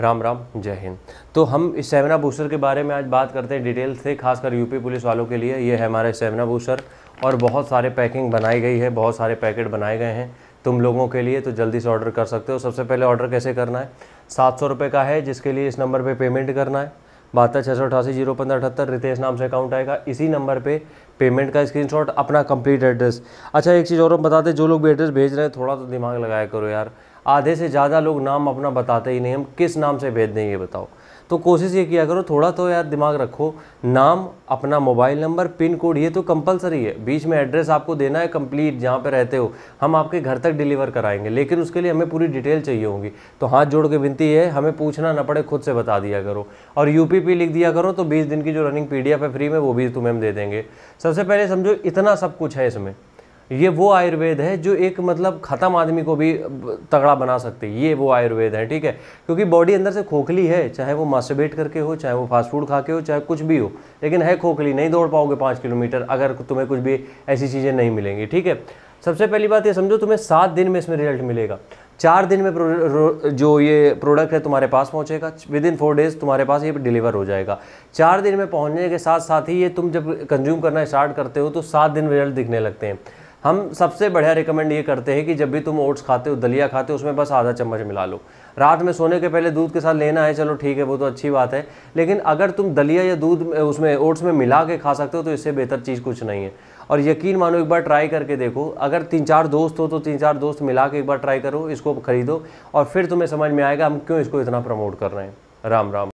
राम राम जय हिंद तो हम इस सेमिना बूस्टर के बारे में आज बात करते हैं डिटेल से खासकर यूपी पुलिस वालों के लिए ये है हमारे सेमिना बूस्टर और बहुत सारे पैकिंग बनाई गई है बहुत सारे पैकेट बनाए गए हैं तुम लोगों के लिए तो जल्दी से ऑर्डर कर सकते हो सबसे पहले ऑर्डर कैसे करना है सात सौ रुपये का है जिसके लिए इस नंबर पर पे पेमेंट करना है बहत्तर छः सौ अठासी जीरो पंद्रह अठहत्तर रितेश नाम से अकाउंट आएगा इसी नंबर पे पेमेंट का स्क्रीनशॉट अपना कंप्लीट एड्रेस अच्छा एक चीज़ और हम बताते जो लोग भी एड्रेस भेज रहे हैं थोड़ा तो दिमाग लगाया करो यार आधे से ज़्यादा लोग नाम अपना बताते ही नहीं हम किस नाम से भेज दें ये बताओ तो कोशिश ये किया करो थोड़ा तो यार दिमाग रखो नाम अपना मोबाइल नंबर पिन कोड ये तो कंपलसरी है बीच में एड्रेस आपको देना है कंप्लीट जहाँ पे रहते हो हम आपके घर तक डिलीवर कराएंगे लेकिन उसके लिए हमें पूरी डिटेल चाहिए होगी तो हाथ जोड़ के विनती है हमें पूछना ना पड़े खुद से बता दिया करो और यू लिख दिया करो तो बीस दिन की जो रनिंग पी है फ्री में वो भी तुम्हें हम दे देंगे सबसे पहले समझो इतना सब कुछ है इसमें ये वो आयुर्वेद है जो एक मतलब ख़त्म आदमी को भी तगड़ा बना सकती है ये वो आयुर्वेद है ठीक है क्योंकि बॉडी अंदर से खोखली है चाहे वो मास्टरबेट करके हो चाहे वो फास्ट फूड खा के हो चाहे कुछ भी हो लेकिन है खोखली नहीं दौड़ पाओगे पाँच किलोमीटर अगर तुम्हें कुछ भी ऐसी चीज़ें नहीं मिलेंगी ठीक है सबसे पहली बात ये समझो तुम्हें सात दिन में इसमें रिजल्ट मिलेगा चार दिन में जो ये प्रोडक्ट है तुम्हारे पास पहुंचेगा विद इन फोर डेज़ तुम्हारे पास ये डिलीवर हो जाएगा चार दिन में पहुंचने के साथ साथ ही ये तुम जब कंज्यूम करना स्टार्ट करते हो तो सात दिन रिजल्ट दिखने लगते हैं हम सबसे बढ़िया रिकमेंड ये करते हैं कि जब भी तुम ओट्स खाते हो दलिया खाते हो उसमें बस आधा चम्मच मिला लो रात में सोने के पहले दूध के साथ लेना है चलो ठीक है वो तो अच्छी बात है लेकिन अगर तुम दलिया या दूध उसमें ओट्स में मिला के खा सकते हो तो इससे बेहतर चीज़ कुछ नहीं है और यकीन मानो एक बार ट्राई करके देखो अगर तीन चार दोस्त हो तो तीन चार दोस्त मिला के एक बार ट्राई करो इसको खरीदो और फिर तुम्हें समझ में आएगा हम क्यों इसको इतना प्रमोट कर रहे हैं राम राम